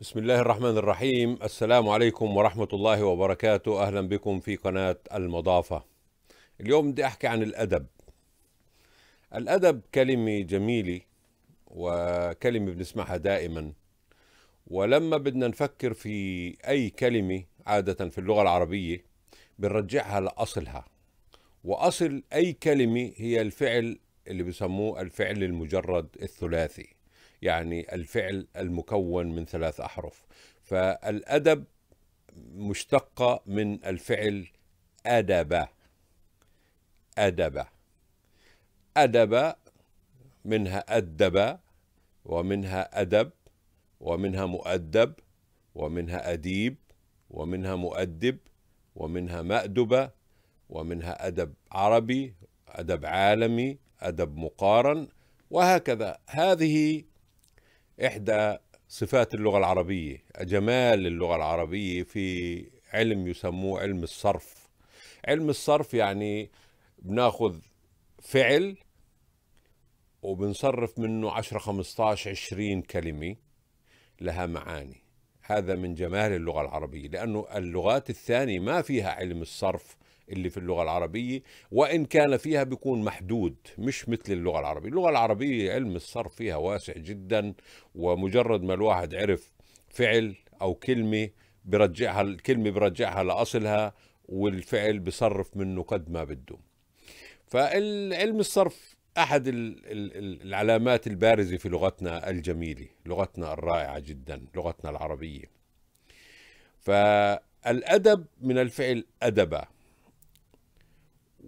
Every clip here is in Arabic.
بسم الله الرحمن الرحيم السلام عليكم ورحمة الله وبركاته أهلا بكم في قناة المضافة اليوم بدي أحكي عن الأدب الأدب كلمة جميلة وكلمة بنسمعها دائما ولما بدنا نفكر في أي كلمة عادة في اللغة العربية بنرجعها لأصلها وأصل أي كلمة هي الفعل اللي بسموه الفعل المجرد الثلاثي يعني الفعل المكون من ثلاث أحرف فالأدب مشتقة من الفعل أدب أدب أدب منها أدب ومنها أدب ومنها مؤدب ومنها أديب ومنها مؤدب ومنها مأدبة ومنها أدب عربي أدب عالمي أدب مقارن وهكذا هذه إحدى صفات اللغة العربية جمال اللغة العربية في علم يسموه علم الصرف علم الصرف يعني بناخذ فعل وبنصرف منه 10 15 20 كلمة لها معاني هذا من جمال اللغة العربية لأنه اللغات الثانية ما فيها علم الصرف اللي في اللغة العربية وإن كان فيها بيكون محدود مش مثل اللغة العربية اللغة العربية علم الصرف فيها واسع جدا ومجرد ما الواحد عرف فعل أو كلمة برجعها الكلمة برجعها لأصلها والفعل بصرف منه قد ما بده فالعلم الصرف أحد العلامات البارزة في لغتنا الجميلة لغتنا الرائعة جدا لغتنا العربية فالأدب من الفعل أدبًا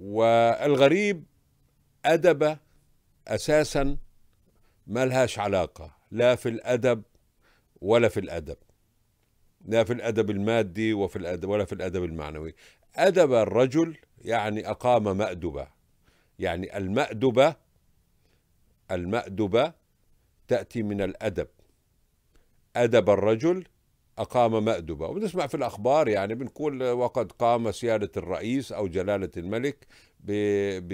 والغريب أدبة أساسا ما لهاش علاقة لا في الأدب ولا في الأدب لا في الأدب المادي وفي الأدب ولا في الأدب المعنوي أدب الرجل يعني أقام مأدبة يعني المأدبة المأدبة تأتي من الأدب أدب الرجل أقام مأدبة وبنسمع في الأخبار يعني بنقول وقد قام سيادة الرئيس أو جلالة الملك ب... ب...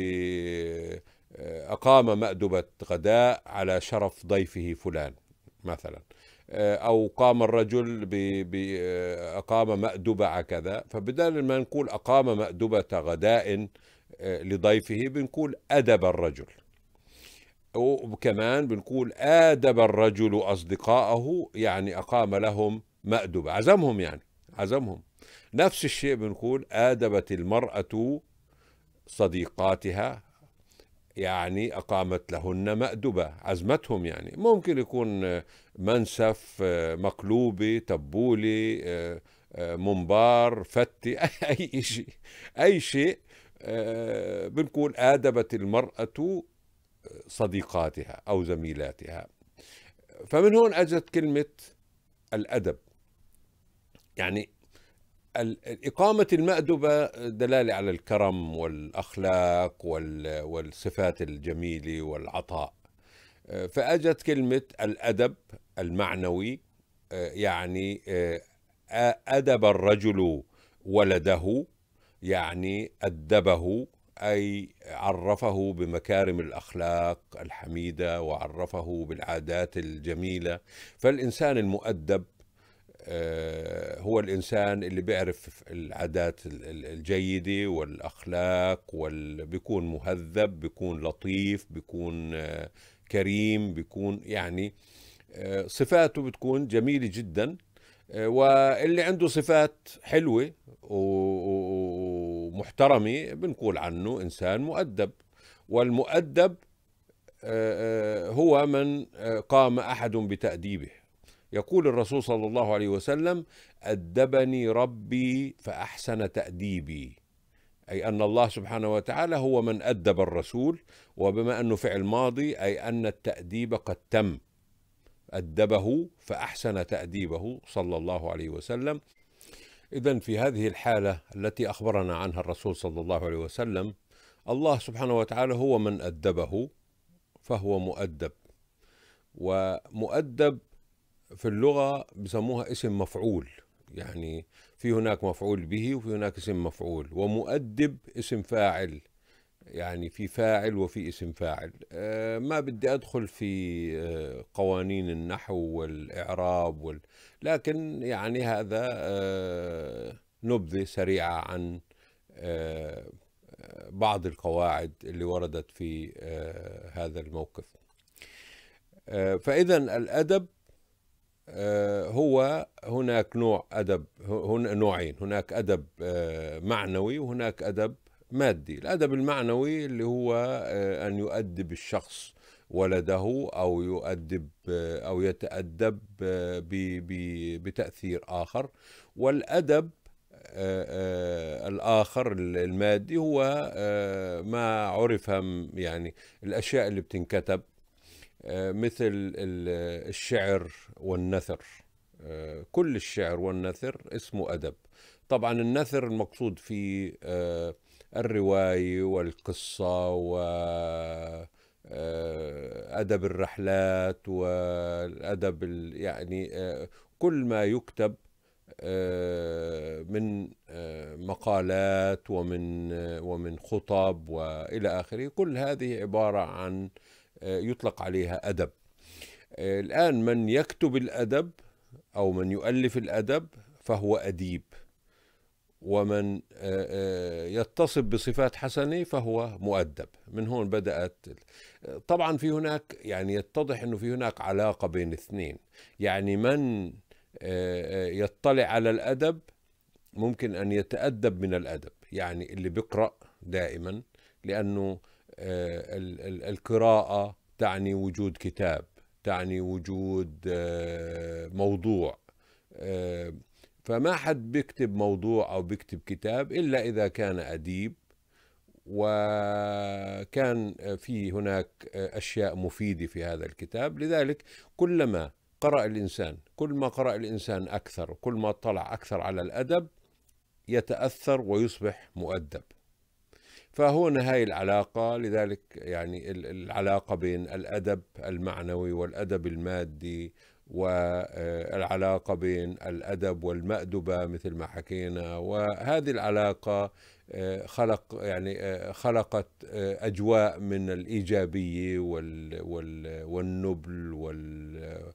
أقام مأدبة غداء على شرف ضيفه فلان مثلا أو قام الرجل ب... ب... أقام مأدبة كذا فبدل ما نقول أقام مأدبة غداء آه، لضيفه بنقول أدب الرجل وكمان بنقول آدب الرجل أصدقاءه يعني أقام لهم مأدبة عزمهم يعني عزمهم نفس الشيء بنقول آدبت المرأة صديقاتها يعني أقامت لهن مأدبة عزمتهم يعني ممكن يكون منسف مقلوبة تبولة منبار فتي أي شيء أي شيء بنقول آدبت المرأة صديقاتها أو زميلاتها فمن هون أجت كلمة الأدب يعني إقامة المأدبة دلالة على الكرم والأخلاق والصفات الجميلة والعطاء فأجت كلمة الأدب المعنوي يعني أدب الرجل ولده يعني أدبه أي عرفه بمكارم الأخلاق الحميدة وعرفه بالعادات الجميلة فالإنسان المؤدب آه، هو الانسان اللي بيعرف العادات الجيده والاخلاق وبيكون مهذب بيكون لطيف بيكون آه، كريم بيكون يعني آه، صفاته بتكون جميله جدا واللي عنده صفات حلوه ومحترمه بنقول عنه انسان مؤدب والمؤدب هو من قام احد بتاديبه يقول الرسول صلى الله عليه وسلم أدبني ربي فأحسن تأديبي أي أن الله سبحانه وتعالى هو من أدب الرسول وبما أنه فعل ماضي أي أن التأديب قد تم أدبه فأحسن تأديبه صلى الله عليه وسلم إذا في هذه الحالة التي أخبرنا عنها الرسول صلى الله عليه وسلم الله سبحانه وتعالى هو من أدبه فهو مؤدب ومؤدب في اللغة بسموها اسم مفعول يعني في هناك مفعول به وفي هناك اسم مفعول ومؤدب اسم فاعل يعني في فاعل وفي اسم فاعل آه، ما بدي أدخل في آه، قوانين النحو والإعراب وال... لكن يعني هذا آه، نبذة سريعة عن بعض القواعد اللي وردت في هذا الموقف فإذا الأدب آه، هو هناك نوع أدب هنا نوعين هناك أدب آه، معنوي وهناك أدب مادي الأدب المعنوي اللي هو آه، أن يؤدب الشخص ولده أو يؤدب أو يتأدب بتأثير آخر والأدب الآخر المادي هو ما عرف يعني الأشياء اللي بتنكتب آه، مثل آه، الشعر والنثر آه، كل الشعر والنثر اسمه أدب طبعا النثر المقصود فيه الرواية والقصة و أدب الرحلات والأدب يعني كل ما يكتب من مقالات ومن ومن خطب والى اخره كل هذه عباره عن آه، يطلق عليها أدب آه، الآن من يكتب الأدب أو من يؤلف الأدب فهو أديب ومن آه، يتصف بصفات حسنة فهو مؤدب من هون بدأت طبعا في هناك يعني يتضح أنه في هناك علاقة بين اثنين يعني من يطلع على الأدب ممكن أن يتأدب من الأدب يعني اللي بيقرأ دائما لأنه آه، القراءة تعني وجود كتاب تعني وجود آه، موضوع آه، فما حد بيكتب موضوع أو بيكتب كتاب إلا إذا كان أديب وكان في هناك أشياء مفيدة في هذا الكتاب لذلك كلما قرأ الإنسان كل ما قرأ الإنسان أكثر كل ما اطلع أكثر على الأدب يتأثر ويصبح مؤدب فهنا هاي العلاقة لذلك يعني العلاقة بين الأدب المعنوي والأدب المادي والعلاقة آه، بين الأدب والمأدبة مثل ما حكينا وهذه العلاقة آه، خلق يعني آه، خلقت أجواء من الإيجابية وال وال والنبل وال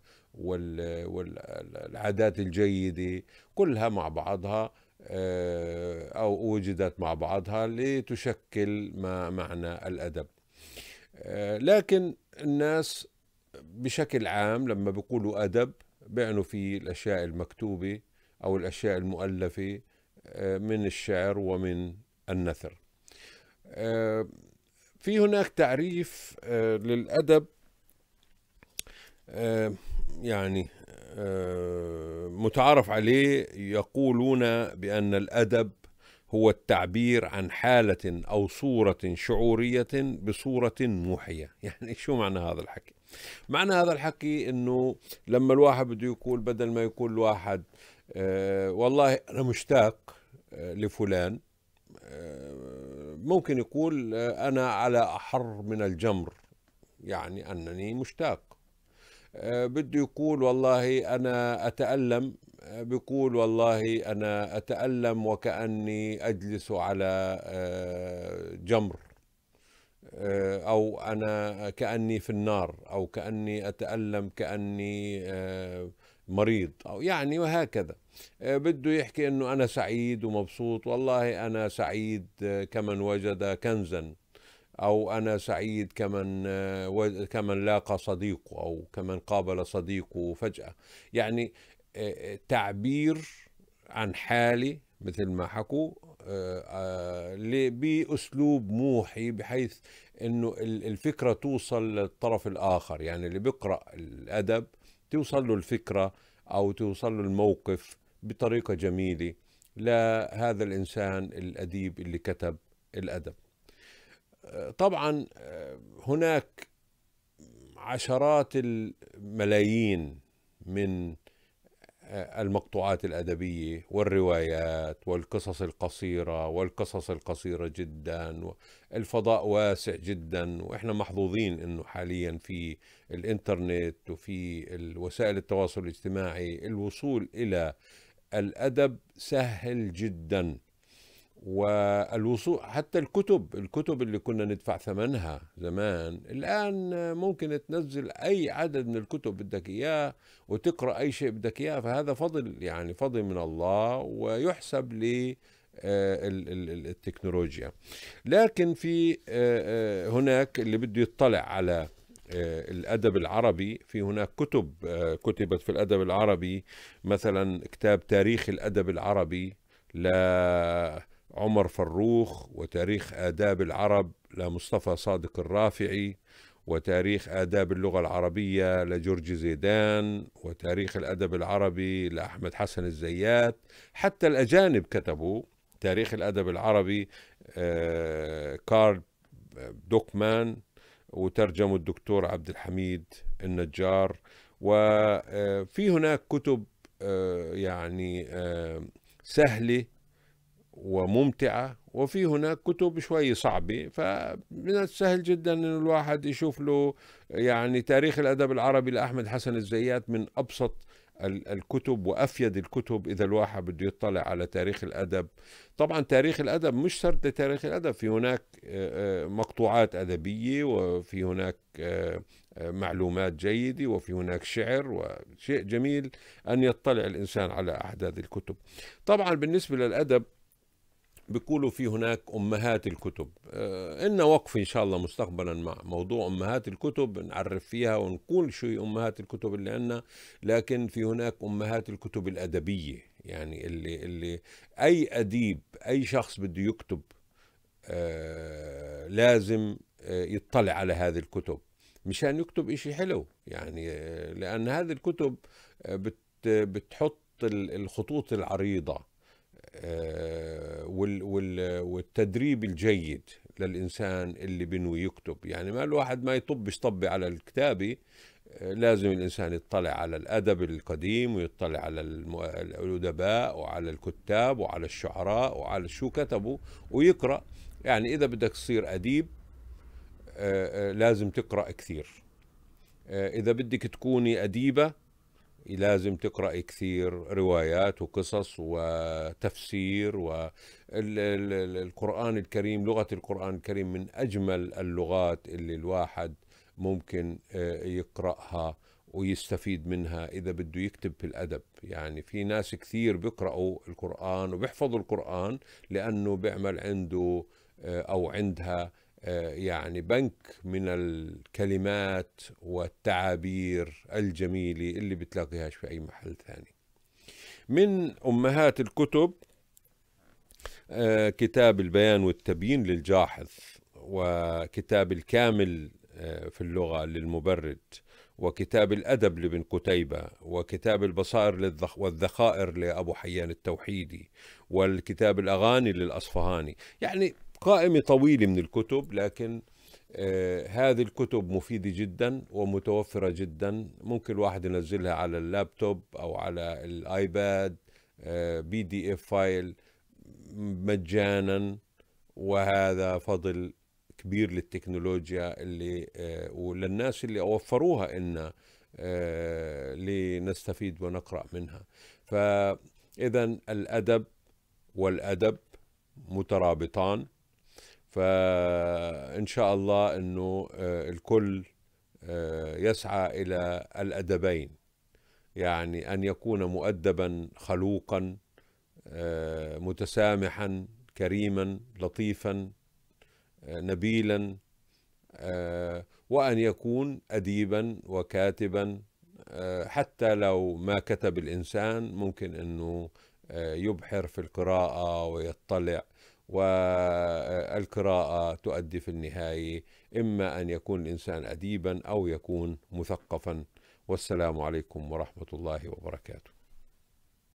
والعادات الجيدة كلها مع بعضها آه، أو وجدت مع بعضها لتشكل ما معنى الأدب آه، لكن الناس بشكل عام لما بيقولوا أدب بيعنوا في الأشياء المكتوبة أو الأشياء المؤلفة آه، من الشعر ومن النثر في هناك تعريف للأدب يعني آه، متعارف عليه يقولون بأن الأدب هو التعبير عن حالة أو صورة شعورية بصورة موحية يعني شو معنى هذا الحكي معنى هذا الحكي أنه لما الواحد بده يقول بدل ما يقول الواحد آه والله أنا مشتاق آه، لفلان آه ممكن يقول آه، أنا على أحر من الجمر يعني أنني مشتاق آه، بده يقول والله أنا أتألم آه، بيقول والله أنا أتألم وكأني أجلس على آه، جمر أو أنا كأني في النار أو كأني أتألم كأني مريض أو يعني وهكذا بده يحكي أنه أنا سعيد ومبسوط والله أنا سعيد كمن وجد كنزا أو أنا سعيد كمن كمن لاقى صديقه أو كمن قابل صديقه فجأة يعني تعبير عن حالي مثل ما حكوا بأسلوب موحي بحيث أنه الفكرة توصل للطرف الآخر يعني اللي بيقرأ الأدب توصل له الفكرة أو توصل له الموقف بطريقة جميلة لهذا الإنسان الأديب اللي كتب الأدب طبعا آه، هناك عشرات الملايين من آه، المقطوعات الأدبية والروايات والقصص القصيرة والقصص القصيرة جدا الفضاء واسع جدا وإحنا محظوظين أنه حاليا في الإنترنت وفي وسائل التواصل الاجتماعي الوصول إلى الأدب سهل جدا والوصول حتى الكتب الكتب اللي كنا ندفع ثمنها زمان الآن ممكن تنزل أي عدد من الكتب بدك إياه وتقرأ أي شيء بدك إياه فهذا فضل يعني فضل من الله ويحسب ل آه، التكنولوجيا لكن في آه، آه، هناك اللي بده يطلع على الادب العربي في هناك كتب كتبت في الادب العربي مثلا كتاب تاريخ الادب العربي ل عمر فروخ وتاريخ آداب العرب لمصطفى صادق الرافعي وتاريخ آداب اللغة العربية لجورج زيدان وتاريخ الأدب العربي لأحمد حسن الزيات حتى الأجانب كتبوا تاريخ الأدب العربي آه، كارل آه، دوكمان وترجمه الدكتور عبد الحميد النجار وفي آه، هناك كتب يعني سهله وممتعة وفي هناك كتب شوي صعبة فمن السهل جدا أن الواحد يشوف له يعني تاريخ الأدب العربي لأحمد حسن الزيات من أبسط الكتب وافيد الكتب اذا الواحد بده يطلع على تاريخ الادب طبعا تاريخ الادب مش سرد لتاريخ الادب في هناك مقطوعات ادبيه وفي هناك معلومات جيده وفي هناك شعر وشيء جميل ان يطلع الانسان على احداث الكتب طبعا بالنسبه للادب بيقولوا في هناك امهات الكتب آه إن وقف ان شاء الله مستقبلا مع موضوع امهات الكتب نعرف فيها ونقول شو امهات الكتب اللي عندنا لكن في هناك امهات الكتب الادبيه يعني اللي اللي اي اديب اي شخص بده يكتب آه لازم آه يطلع على هذه الكتب مشان يكتب إشي حلو يعني آه، لأن هذه الكتب آه، بت بتحط الخطوط العريضة آه، وال والتدريب الجيد للإنسان اللي بنوي يكتب يعني ما الواحد ما يطبش طبي على الكتابة آه، لازم الإنسان يطلع على الأدب القديم ويطلع على الأدباء وعلى الكتاب وعلى الشعراء وعلى شو كتبوا ويقرأ يعني إذا بدك تصير أديب آه، لازم تقرأ كثير إذا بدك تكوني أديبة لازم تقرأ كثير روايات وقصص وتفسير والقرآن الكريم لغة القرآن الكريم من أجمل اللغات اللي الواحد ممكن آه، يقرأها ويستفيد منها إذا بده يكتب في الأدب يعني في ناس كثير بيقرأوا القرآن وبيحفظوا القرآن لأنه بيعمل عنده آه، أو عندها آه، يعني بنك من الكلمات والتعابير الجميلة اللي بتلاقيهاش في أي محل ثاني من أمهات الكتب آه، كتاب البيان والتبيين للجاحظ وكتاب الكامل آه، في اللغة للمبرد وكتاب الأدب لابن قتيبة وكتاب البصائر والذخائر لأبو حيان التوحيدي والكتاب الأغاني للأصفهاني يعني قائمة طويلة من الكتب لكن آه هذه الكتب مفيدة جدا ومتوفرة جدا ممكن الواحد ينزلها على اللابتوب أو على الآيباد آه، بي دي اف فايل مجانا وهذا فضل كبير للتكنولوجيا اللي آه وللناس اللي وفروها لنا آه، لنستفيد ونقرأ منها فإذا الأدب والأدب مترابطان فإن شاء الله أنه آه، الكل آه، يسعى إلى الأدبين يعني أن يكون مؤدبا خلوقا آه، متسامحا كريما لطيفا نبيلا وأن يكون أديبا وكاتبا حتى لو ما كتب الإنسان ممكن أنه يبحر في القراءة ويطلع والقراءة تؤدي في النهاية إما أن يكون الإنسان أديبا أو يكون مثقفا والسلام عليكم ورحمة الله وبركاته